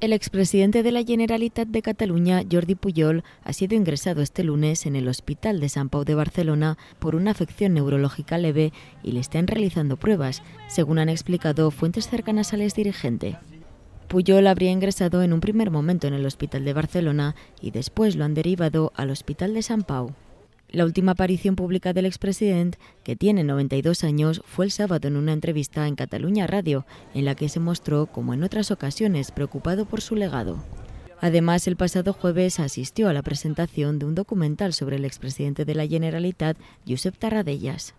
El expresidente de la Generalitat de Cataluña, Jordi Puyol, ha sido ingresado este lunes en el Hospital de San Pau de Barcelona por una afección neurológica leve y le están realizando pruebas, según han explicado fuentes cercanas al exdirigente. Puyol habría ingresado en un primer momento en el Hospital de Barcelona y después lo han derivado al Hospital de San Pau. La última aparición pública del expresidente, que tiene 92 años, fue el sábado en una entrevista en Cataluña Radio, en la que se mostró, como en otras ocasiones, preocupado por su legado. Además, el pasado jueves asistió a la presentación de un documental sobre el expresidente de la Generalitat, Josep Tarradellas.